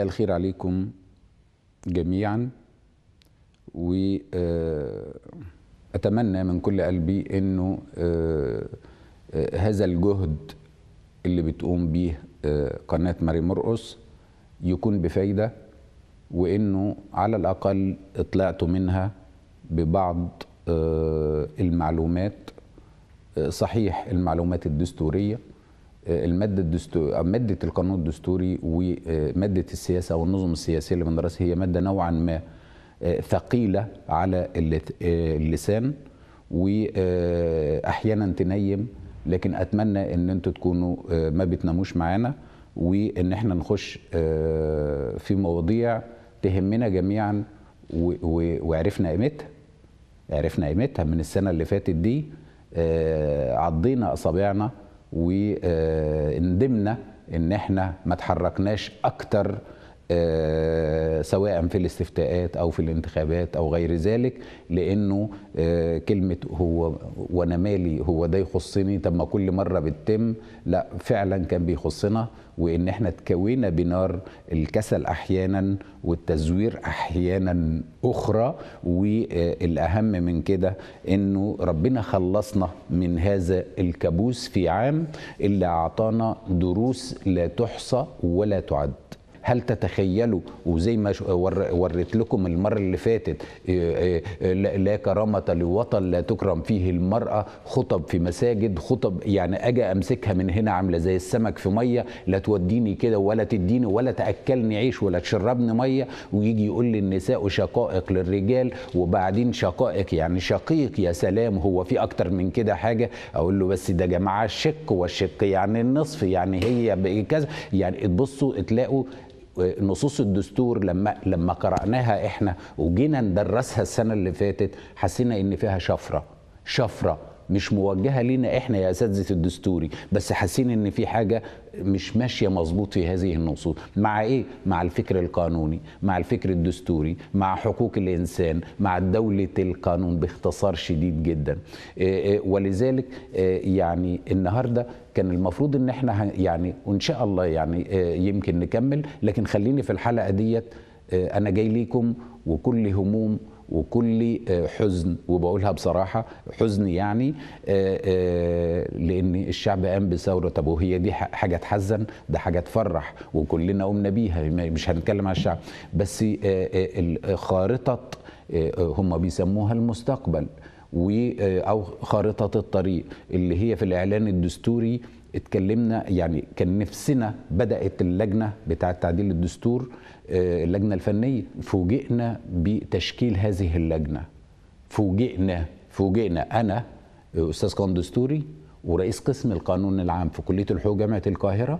مساء الخير عليكم جميعا وأتمنى آه، من كل قلبي أنه آه، آه، هذا الجهد اللي بتقوم به قناة ماري مرقص يكون بفايدة وأنه على الأقل طلعتوا منها ببعض المعلومات صحيح المعلومات الدستورية الماده الدستور ماده القانون الدستوري وماده آه، السياسه والنظم السياسيه اللي بندرسها هي ماده نوعا ما آه، ثقيله على آه، اللسان واحيانا تنيم لكن اتمنى ان انتوا تكونوا ما بتناموش معانا وان احنا نخش في مواضيع تهمنا جميعا وعرفنا قيمتها عرفنا قيمتها من السنه اللي فاتت دي عضينا اصابعنا وندمنا ان احنا ما تحركناش اكتر آه، سواء في الاستفتاءات او في الانتخابات او غير ذلك لانه آه، كلمه هو وانا مالي هو ده يخصني طب ما كل مره بتتم لا فعلا كان بيخصنا وان احنا اتكوينا بنار الكسل احيانا والتزوير احيانا اخرى والاهم من كده انه ربنا خلصنا من هذا الكابوس في عام اللي اعطانا دروس لا تحصى ولا تعد هل تتخيلوا وزي ما وريت لكم المرة اللي فاتت إيه، إيه، إيه، لا كرامة لوطن لا تكرم فيه المرأة خطب في مساجد خطب يعني أجي أمسكها من هنا عاملة زي السمك في مية لا توديني كده ولا تديني ولا تأكلني عيش ولا تشربني مية ويجي يقول لي النساء شقائق للرجال وبعدين شقائق يعني شقيق يا سلام هو في أكتر من كده حاجة أقول له بس ده جماعة الشق والشق يعني النصف يعني هي كذا يعني تبصوا تلاقوا نصوص الدستور لما لما قرأناها احنا وجينا ندرسها السنة اللي فاتت حسينا ان فيها شفرة شفرة مش موجهه لينا احنا يا اساتذه الدستوري بس حاسين ان في حاجه مش ماشيه مظبوط في هذه النصوص مع ايه مع الفكر القانوني مع الفكر الدستوري مع حقوق الانسان مع دوله القانون باختصار شديد جدا إيه، إيه، ولذلك إيه، يعني النهارده كان المفروض ان احنا يعني وان شاء الله يعني يمكن نكمل لكن خليني في الحلقه ديت انا جاي ليكم وكل هموم وكل آه، حزن وبقولها بصراحة حزن يعني آه، آه، لأن الشعب قام بثورة طب وهي دي حاجة تحزن ده حاجة تفرح وكلنا قمنا بيها مش هنتكلم على الشعب بس خارطة هم بيسموها المستقبل أو خارطة الطريق اللي هي في الإعلان الدستوري اتكلمنا يعني كان نفسنا بدأت اللجنة بتاعة تعديل الدستور آه، اللجنه الفنيه فوجئنا بتشكيل هذه اللجنه فوجئنا فوجئنا انا استاذ دستوري ورئيس قسم القانون العام في كليه الحقوق جامعه القاهره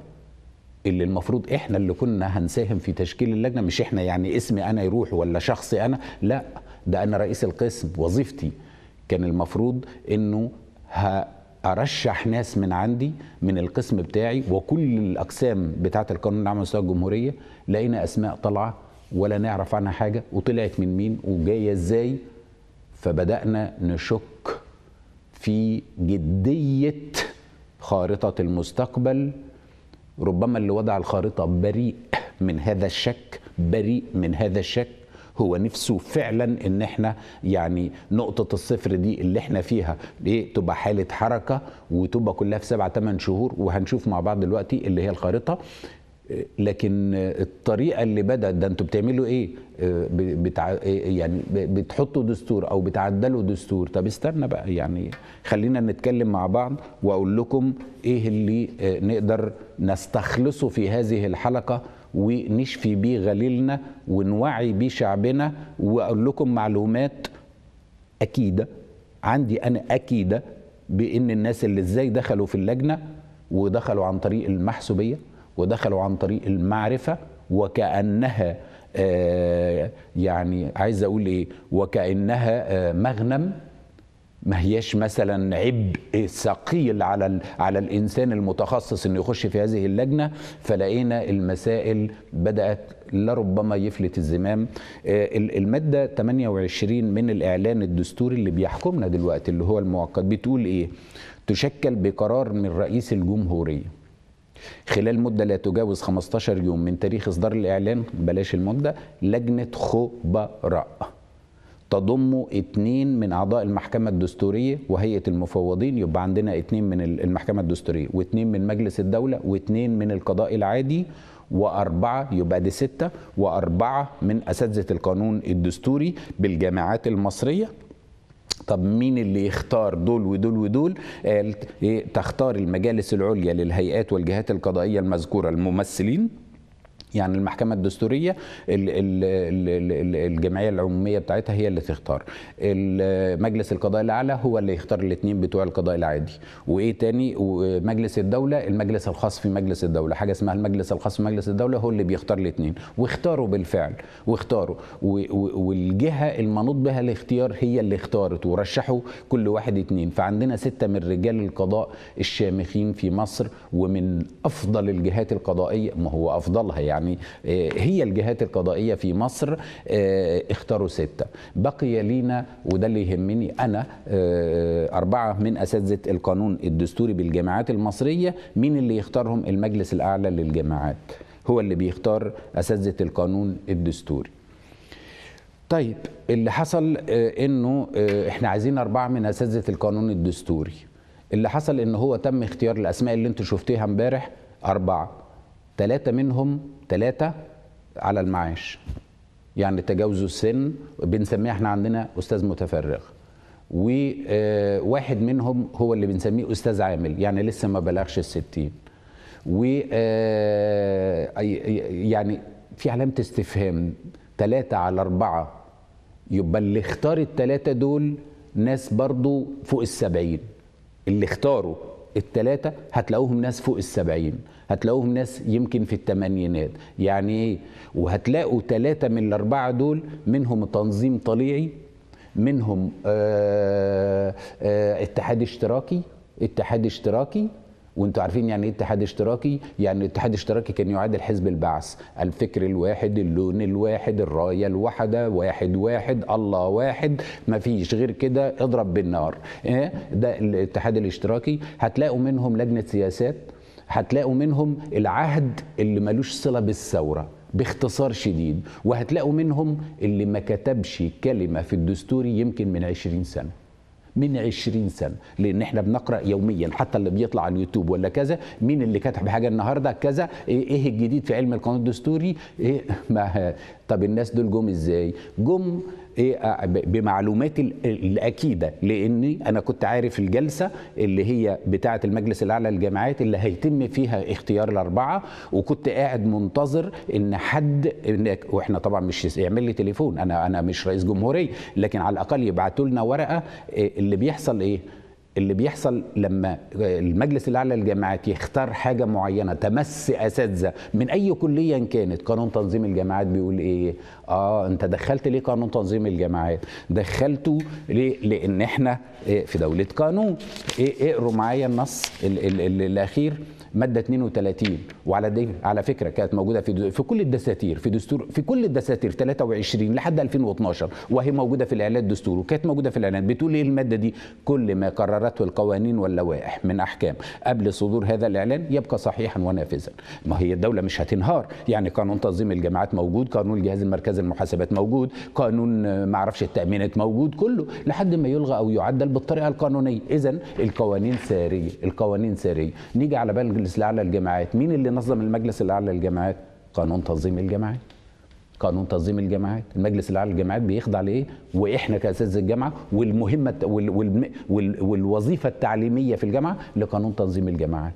اللي المفروض احنا اللي كنا هنساهم في تشكيل اللجنه مش احنا يعني اسمي انا يروح ولا شخصي انا لا ده انا رئيس القسم وظيفتي كان المفروض انه ارشح ناس من عندي من القسم بتاعي وكل الاقسام بتاعه القانون العام لمستوى الجمهوريه لقينا اسماء طالعه ولا نعرف عنها حاجه وطلعت من مين وجايه ازاي فبدانا نشك في جديه خارطه المستقبل ربما اللي وضع الخارطه بريء من هذا الشك بريء من هذا الشك هو نفسه فعلا ان احنا يعني نقطه الصفر دي اللي احنا فيها ايه تبقى حاله حركه وتبقى كلها في 7 8 شهور وهنشوف مع بعض دلوقتي اللي هي الخارطه لكن الطريقه اللي بدات ده انتوا بتعملوا ايه آه، بتع... إيه، إيه، يعني بتحطوا دستور او بتعدلوا دستور طب استنى بقى يعني خلينا نتكلم مع بعض واقول لكم ايه اللي آه، نقدر نستخلصه في هذه الحلقه ونشفي بيه غليلنا ونوعي بيه شعبنا واقول لكم معلومات اكيده عندي انا اكيده بان الناس اللي ازاي دخلوا في اللجنه ودخلوا عن طريق المحسوبيه ودخلوا عن طريق المعرفة وكأنها آه، يعني عايز أقول إيه وكأنها آه، مغنم ما هياش مثلا عبء ثقيل على على الانسان المتخصص انه يخش في هذه اللجنه فلقينا المسائل بدات لربما يفلت الزمام آه، الماده 28 من الاعلان الدستوري اللي بيحكمنا دلوقتي اللي هو المعقد بتقول ايه تشكل بقرار من رئيس الجمهوريه خلال مدة لا تجاوز 15 يوم من تاريخ إصدار الإعلان بلاش المدة لجنة خبراء تضم اثنين من اعضاء المحكمه الدستوريه وهيئه المفوضين يبقى عندنا اثنين من المحكمه الدستوريه واثنين من مجلس الدوله واثنين من القضاء العادي وأربعة يبقى دي ستة وأربعة من أساتذة القانون الدستوري بالجامعات المصرية طب مين اللي يختار دول ودول ودول إيه تختار المجالس العليا للهيئات والجهات القضائية المذكورة الممثلين يعني المحكمه الدستوريه الجمعيه العموميه بتاعتها هي اللي تختار مجلس القضاء الاعلى هو اللي يختار الاثنين بتوع القضاء العادي وايه تاني ومجلس الدوله المجلس الخاص في مجلس الدوله حاجه اسمها المجلس الخاص في مجلس الدوله هو اللي بيختار الاثنين واختاروا بالفعل واختاروا والجهه المنوط بها الاختيار هي اللي اختارت ورشحوا كل واحد اثنين فعندنا سته من رجال القضاء الشامخين في مصر ومن افضل الجهات القضائيه ما هو افضلها يعني يعني آه، هي الجهات القضائية في مصر آه، اختاروا ستة بقي لينا وده اللي يهمني أنا آه، أربعة من أساتذة القانون الدستوري بالجامعات المصرية مين اللي يختارهم المجلس الأعلى للجامعات هو اللي بيختار أساتذة القانون الدستوري طيب اللي حصل انه احنا عايزين اربعه من اساتذه القانون الدستوري اللي حصل ان هو تم اختيار الاسماء اللي انتم شفتيها امبارح اربعه ثلاثة منهم ثلاثة على المعاش يعني تجاوزوا السن بنسميه احنا عندنا أستاذ متفرغ وواحد آه، منهم هو اللي بنسميه أستاذ عامل يعني لسه ما بلغش الستين و آه، يعني في علامة استفهام ثلاثة على أربعة يبقى اللي اختار الثلاثة دول ناس برضو فوق السبعين اللي اختاروا الثلاثة هتلاقوهم ناس فوق السبعين هتلاقوهم ناس يمكن في الثمانينات يعني ايه وهتلاقوا ثلاثة من الأربعة دول منهم تنظيم طليعي منهم آآ آه، آآ آه، اتحاد اشتراكي اتحاد اشتراكي وانتوا عارفين يعني ايه اتحاد اشتراكي يعني الاتحاد الاشتراكي كان يعادل حزب البعث الفكر الواحد اللون الواحد الرايه الواحده واحد واحد الله واحد ما فيش غير كده اضرب بالنار إيه؟ ده الاتحاد الاشتراكي هتلاقوا منهم لجنه سياسات هتلاقوا منهم العهد اللي ملوش صلة بالثورة باختصار شديد وهتلاقوا منهم اللي ما كتبش كلمة في الدستور يمكن من عشرين سنة من عشرين سنة لأن احنا بنقرأ يوميا حتى اللي بيطلع على اليوتيوب ولا كذا مين اللي كتب حاجة النهاردة كذا إيه،, ايه الجديد في علم القانون الدستوري إيه ما طب الناس دول جم ازاي جم ايه آه، بمعلوماتي الاكيده لاني انا كنت عارف الجلسه اللي هي بتاعه المجلس الاعلى للجامعات اللي هيتم فيها اختيار الاربعه وكنت قاعد منتظر ان حد واحنا طبعا مش يعمل لي تليفون انا انا مش رئيس جمهوريه لكن على الاقل يبعتوا لنا ورقه آه، اللي بيحصل ايه اللي بيحصل لما المجلس الاعلى للجامعات يختار حاجه معينه تمس اساتذه من اي كليه كانت قانون تنظيم الجامعات بيقول ايه اه انت دخلت ليه قانون تنظيم الجامعات دخلته ليه لان احنا إيه، في دوله قانون ايه اقروا معايا النص ال ال ال الاخير ماده 32 وعلى دي على فكره كانت موجوده في في كل الدساتير في دستور في كل الدساتير 23 لحد 2012 وهي موجوده في الاعلان الدستوري وكانت موجوده في الاعلان بتقول ايه الماده دي كل ما قررته القوانين واللوائح من احكام قبل صدور هذا الاعلان يبقى صحيحا ونافذا ما هي الدوله مش هتنهار يعني قانون تنظيم الجامعات موجود قانون الجهاز المركزي للمحاسبات موجود قانون آه، ما اعرفش التامينات موجود كله لحد ما يلغى او يعدل بالطريقه القانونيه اذا القوانين ساريه القوانين ساريه نيجي على بال المجلس الاعلى للجامعات مين اللي نظم المجلس الاعلى للجامعات قانون تنظيم الجامعات قانون تنظيم الجامعات المجلس الاعلى للجامعات بيخضع لايه واحنا كاساتذه الجامعه والمهمه والوظيفه التعليميه في الجامعه لقانون تنظيم الجامعات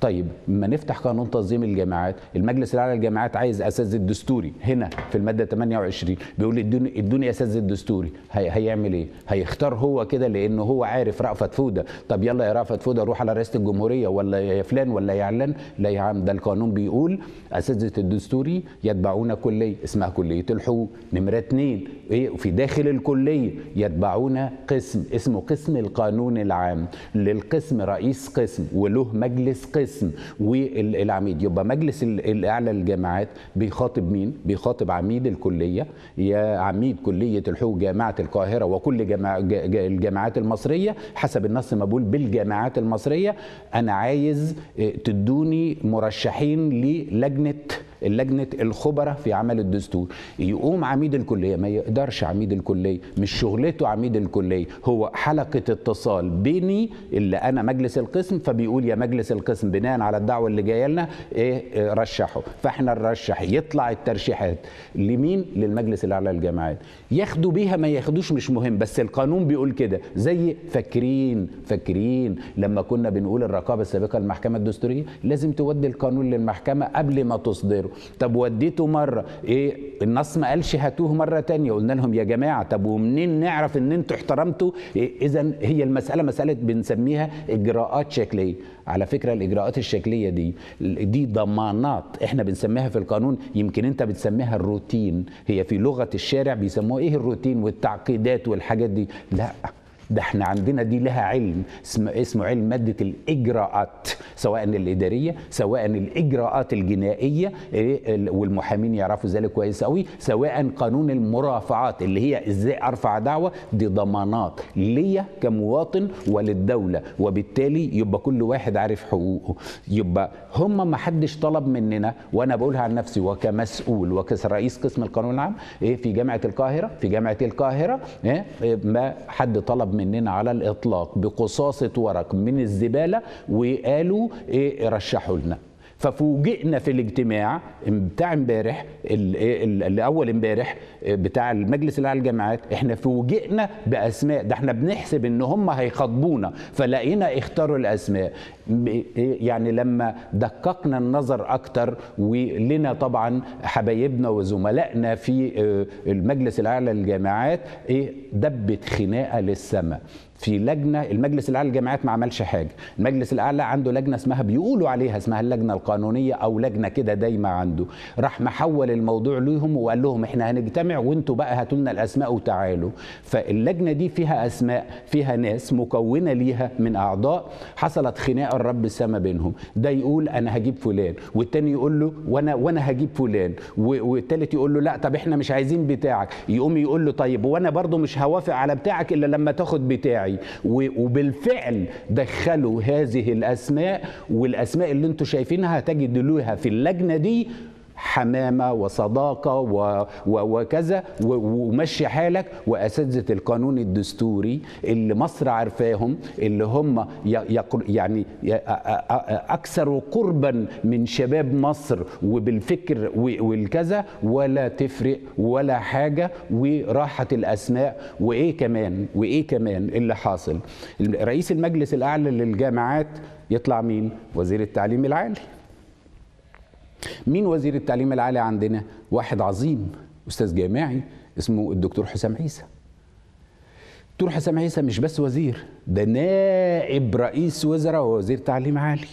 طيب ما نفتح قانون تنظيم الجامعات المجلس الاعلى للجامعات عايز اساس الدستوري هنا في الماده 28 بيقول ادوني اساس الدستوري هي هيعمل ايه هيختار هو كده لان هو عارف رأفت فوده طب يلا يا رأفت فوده روح على رئاسه الجمهوريه ولا يا فلان ولا يا علان لا يا عم ده القانون بيقول اساتذه الدستوري يتبعون كليه اسمها كليه الحقوق نمره اثنين ايه في داخل الكليه يتبعون قسم اسمه قسم القانون العام للقسم رئيس قسم وله مجلس قسم القسم والعميد يبقى مجلس الاعلى للجامعات بيخاطب مين بيخاطب عميد الكليه يا عميد كليه الحقوق جامعه القاهره وكل جامع الجامعات المصريه حسب النص بقول بالجامعات المصريه انا عايز آه، تدوني مرشحين للجنه اللجنه الخبراء في عمل الدستور يقوم عميد الكليه ما يقدرش عميد الكليه مش شغلته عميد الكليه هو حلقه اتصال بيني اللي انا مجلس القسم فبيقول يا مجلس القسم بناء على الدعوه اللي جايه لنا ايه رشحه فاحنا نرشح يطلع الترشيحات لمين للمجلس الاعلى للجامعات ياخدوا بيها ما ياخدوش مش مهم بس القانون بيقول كده زي فاكرين فاكرين لما كنا بنقول الرقابه السابقه للمحكمه الدستوريه لازم تودي القانون للمحكمه قبل ما تصدره يقدروا طب وديته مره ايه النص ما قالش هاتوه مره تانية قلنا لهم يا جماعه طب ومنين نعرف ان انتوا احترمتوا إيه اذا هي المساله مساله بنسميها اجراءات شكليه على فكره الاجراءات الشكليه دي دي ضمانات احنا بنسميها في القانون يمكن انت بتسميها الروتين هي في لغه الشارع بيسموها ايه الروتين والتعقيدات والحاجات دي لا ده احنا عندنا دي لها علم اسمه علم مادة الإجراءات سواء الإدارية سواء الإجراءات الجنائية إيه، والمحامين يعرفوا ذلك كويس قوي سواء قانون المرافعات اللي هي ازاي ارفع دعوة دي ضمانات ليا كمواطن وللدولة وبالتالي يبقى كل واحد عارف حقوقه يبقى هم ما حدش طلب مننا وانا بقولها عن نفسي وكمسؤول وكرئيس قسم القانون العام إيه، في جامعة القاهرة في جامعة القاهرة إيه، ما حد طلب مننا على الإطلاق بقصاصة ورق من الزبالة وقالوا إيه رشحوا لنا ففوجئنا في الاجتماع بتاع امبارح الاول إيه، امبارح إيه، بتاع المجلس الاعلى للجامعات احنا فوجئنا باسماء ده احنا بنحسب ان هم هيخاطبونا فلقينا اختاروا الاسماء إيه، يعني لما دققنا النظر اكتر ولنا طبعا حبايبنا وزملائنا في آه، المجلس الاعلى للجامعات ايه دبت خناقه للسماء في لجنه المجلس الاعلى للجامعات ما عملش حاجه المجلس الاعلى عنده لجنه اسمها بيقولوا عليها اسمها اللجنه القانونيه او لجنه كده دايما عنده راح محول الموضوع ليهم وقال لهم احنا هنجتمع وانتوا بقى هاتوا لنا الاسماء وتعالوا فاللجنه دي فيها اسماء فيها ناس مكونه ليها من اعضاء حصلت خناقه الرب السما بينهم ده يقول انا هجيب فلان والتاني يقول له وانا وانا هجيب فلان والتالت يقول له لا طب احنا مش عايزين بتاعك يقوم يقول له طيب وانا برضو مش هوافق على بتاعك الا لما تاخد بتاعي الشيعي وبالفعل دخلوا هذه الاسماء والاسماء اللي انتم شايفينها هتجدوا لها في اللجنه دي حمامه وصداقه وكذا ومشي حالك واساتذه القانون الدستوري اللي مصر عارفاهم اللي هم يعني اكثر قربا من شباب مصر وبالفكر والكذا ولا تفرق ولا حاجه وراحه الاسماء وايه كمان وايه كمان اللي حاصل رئيس المجلس الاعلى للجامعات يطلع مين وزير التعليم العالي مين وزير التعليم العالي عندنا واحد عظيم استاذ جامعي اسمه الدكتور حسام عيسى دكتور حسام عيسى مش بس وزير ده نائب رئيس وزراء ووزير تعليم عالي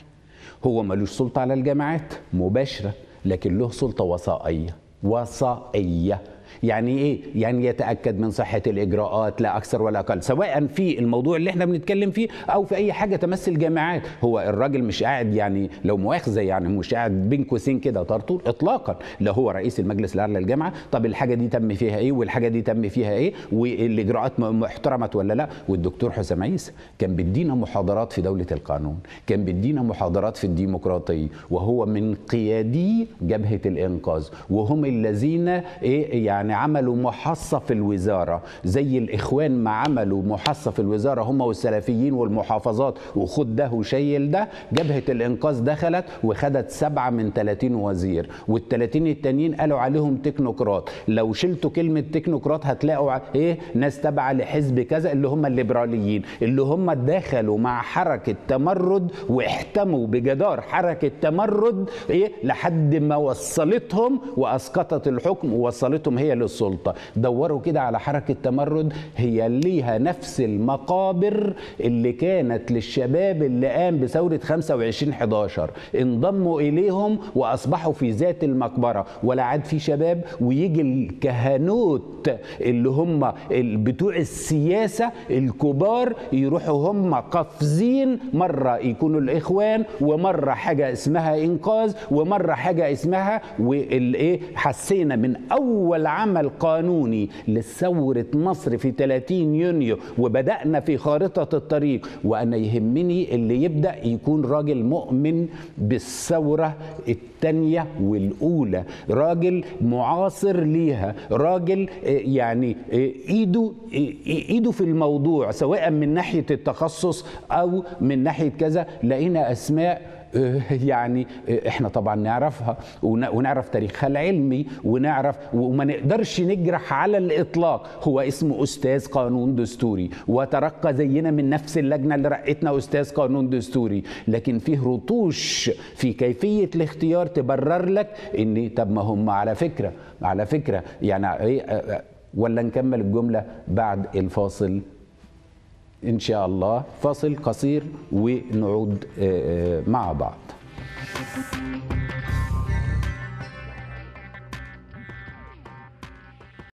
هو ملوش سلطة على الجامعات مباشرة لكن له سلطة وصائية وصائية يعني ايه يعني يتاكد من صحه الاجراءات لا اكثر ولا اقل سواء في الموضوع اللي احنا بنتكلم فيه او في اي حاجه تمثل جامعات هو الراجل مش قاعد يعني لو مؤاخذه يعني مش قاعد بين قوسين كده طرطور اطلاقا لا هو رئيس المجلس الاعلى للجامعه طب الحاجه دي تم فيها ايه والحاجه دي تم فيها ايه والاجراءات احترمت ولا لا والدكتور حسام عيسى كان بيدينا محاضرات في دوله القانون كان بيدينا محاضرات في الديمقراطيه وهو من قيادي جبهه الانقاذ وهم الذين ايه يعني يعني عملوا محصة في الوزارة زي الإخوان ما عملوا محصة في الوزارة هم والسلفيين والمحافظات وخد ده وشيل ده جبهة الإنقاذ دخلت وخدت سبعة من 30 وزير وال 30 التانيين قالوا عليهم تكنوقراط لو شلتوا كلمة تكنوقراط هتلاقوا إيه ناس تابعة لحزب كذا اللي هم الليبراليين اللي هم دخلوا مع حركة تمرد واحتموا بجدار حركة تمرد إيه لحد ما وصلتهم وأسقطت الحكم ووصلتهم هي للسلطه دوروا كده على حركه تمرد هي ليها نفس المقابر اللي كانت للشباب اللي قام بثوره 25 11 انضموا اليهم واصبحوا في ذات المقبره ولا عاد في شباب ويجي الكهنوت اللي هم بتوع السياسه الكبار يروحوا هم قفزين مره يكونوا الاخوان ومره حاجه اسمها انقاذ ومره حاجه اسمها والايه حسينا من اول عمل قانوني لثورة مصر في 30 يونيو وبدأنا في خارطة الطريق وأنا يهمني اللي يبدأ يكون راجل مؤمن بالثورة الثانية والأولى راجل معاصر ليها راجل آه، يعني آه، إيده آه، إيده في الموضوع سواء من ناحية التخصص أو من ناحية كذا لقينا أسماء يعني آه، احنا طبعا نعرفها ونعرف تاريخها العلمي ونعرف وما نقدرش نجرح على الاطلاق هو اسمه استاذ قانون دستوري وترقى زينا من نفس اللجنه اللي رقتنا استاذ قانون دستوري لكن فيه رطوش في كيفيه الاختيار تبرر لك ان طب ما هم على فكره على فكره يعني ايه آه، آه، ولا نكمل الجمله بعد الفاصل إن شاء الله فصل قصير ونعود آه، آه، مع بعض